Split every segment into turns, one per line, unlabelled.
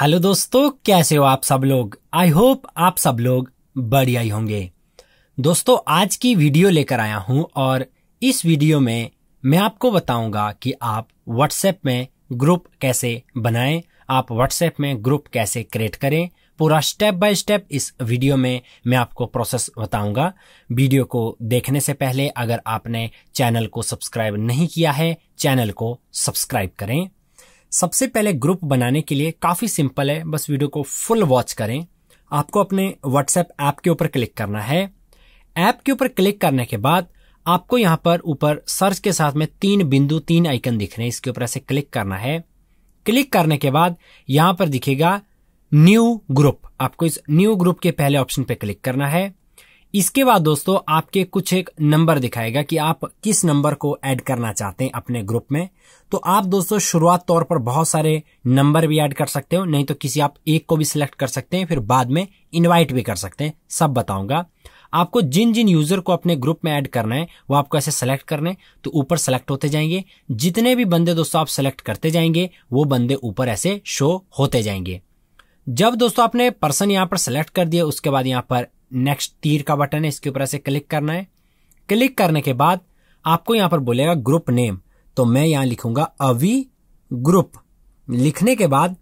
hello दोस्तों कैसे हो आप सब लोग आई होप आप सब लोग बढ़िया ही होंगे दोस्तों आज की वीडियो लेकर आया हूं और इस वीडियो में मैं आपको बताऊंगा कि आप व्हाट्सएप में ग्रुप कैसे बनाएं आप व्हाट्सएप में ग्रुप कैसे क्रिएट करें पूरा स्टेप बाय स्टेप इस वीडियो में मैं आपको प्रोसेस बताऊंगा वीडियो को देखने से पहले अगर आपने चैनल को सब्सक्राइब नहीं किया है चैनल को सब्सक्राइब करें सबसे पहले ग्रुप बनाने के लिए काफी सिंपल है बस वीडियो को फुल वॉच करें आपको अपने व्हाट्सएप ऐप के ऊपर क्लिक करना है ऐप के ऊपर क्लिक करने के बाद आपको यहां पर ऊपर सर्च के साथ में तीन बिंदु तीन आइकन दिख रहे हैं इसके ऊपर ऐसे क्लिक करना है क्लिक करने के बाद यहां पर दिखेगा न्यू ग्रुप आपको इस न्यू ग्रुप के पहले ऑप्शन पर क्लिक करना है इसके बाद दोस्तों आपके कुछ एक नंबर दिखाएगा कि आप किस नंबर को ऐड करना चाहते हैं अपने ग्रुप में तो आप दोस्तों शुरुआत तौर पर बहुत सारे नंबर भी ऐड कर सकते हो नहीं तो किसी आप एक को भी सिलेक्ट कर सकते हैं फिर बाद में इनवाइट भी कर सकते हैं सब बताऊंगा आपको जिन जिन यूजर को अपने ग्रुप में ऐड करना है वो आपको ऐसे सेलेक्ट करने तो ऊपर सेलेक्ट होते जाएंगे जितने भी बंदे दोस्तों आप सेलेक्ट करते जाएंगे वो बंदे ऊपर ऐसे शो होते जाएंगे जब दोस्तों आपने पर्सन यहां पर सेलेक्ट कर दिया उसके बाद यहां पर नेक्स्ट तीर का बटन है इसके ऊपर ऐसे क्लिक करना है क्लिक करने के बाद आपको यहां पर बोलेगा ग्रुप नेम तो मैं यहां लिखूंगा अवी ग्रुप लिखने के बाद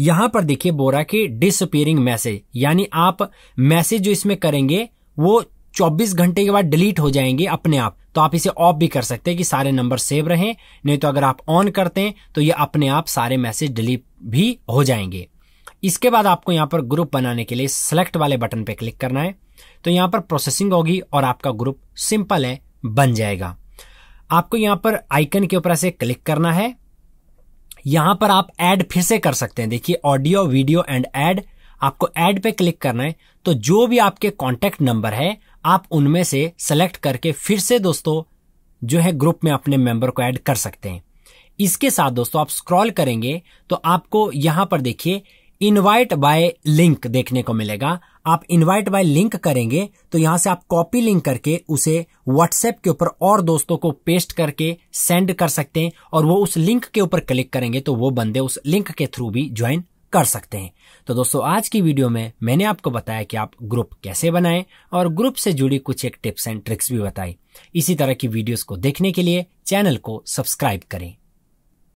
यहां पर देखिए बोरा की डिसअपियरिंग मैसेज यानी आप मैसेज जो इसमें करेंगे वो 24 घंटे के बाद डिलीट हो जाएंगे अपने आप तो आप इसे ऑफ भी कर सकते हैं कि सारे नंबर सेव रहें नहीं तो अगर आप ऑन करते हैं तो ये अपने आप सारे मैसेज डिलीट भी हो जाएंगे इसके बाद आपको यहां पर ग्रुप बनाने के लिए सेलेक्ट वाले बटन पे क्लिक करना है तो यहां पर प्रोसेसिंग होगी और आपका ग्रुप सिंपल है बन जाएगा आपको यहां पर आइकन के ऊपर से क्लिक करना है यहां पर आप ऐड फिर से कर सकते हैं देखिए ऑडियो वीडियो एंड ऐड आपको ऐड पे क्लिक करना है तो जो भी आपके कॉन्टेक्ट नंबर है आप उनमें से सेलेक्ट करके फिर से दोस्तों जो है ग्रुप में अपने मेंबर को ऐड कर सकते हैं इसके साथ दोस्तों आप स्क्रॉल करेंगे तो आपको यहां पर देखिए इनवाइट बाय लिंक देखने को मिलेगा आप इनवाइट बाय लिंक करेंगे तो यहां से आप कॉपी लिंक करके उसे व्हाट्सएप के ऊपर और दोस्तों को पेस्ट करके सेंड कर सकते हैं और वो उस लिंक के ऊपर क्लिक करेंगे तो वो बंदे उस लिंक के थ्रू भी ज्वाइन कर सकते हैं तो दोस्तों आज की वीडियो में मैंने आपको बताया कि आप ग्रुप कैसे बनाएं और ग्रुप से जुड़ी कुछ एक टिप्स एंड ट्रिक्स भी बताई इसी तरह की वीडियोस को देखने के लिए चैनल को सब्सक्राइब करें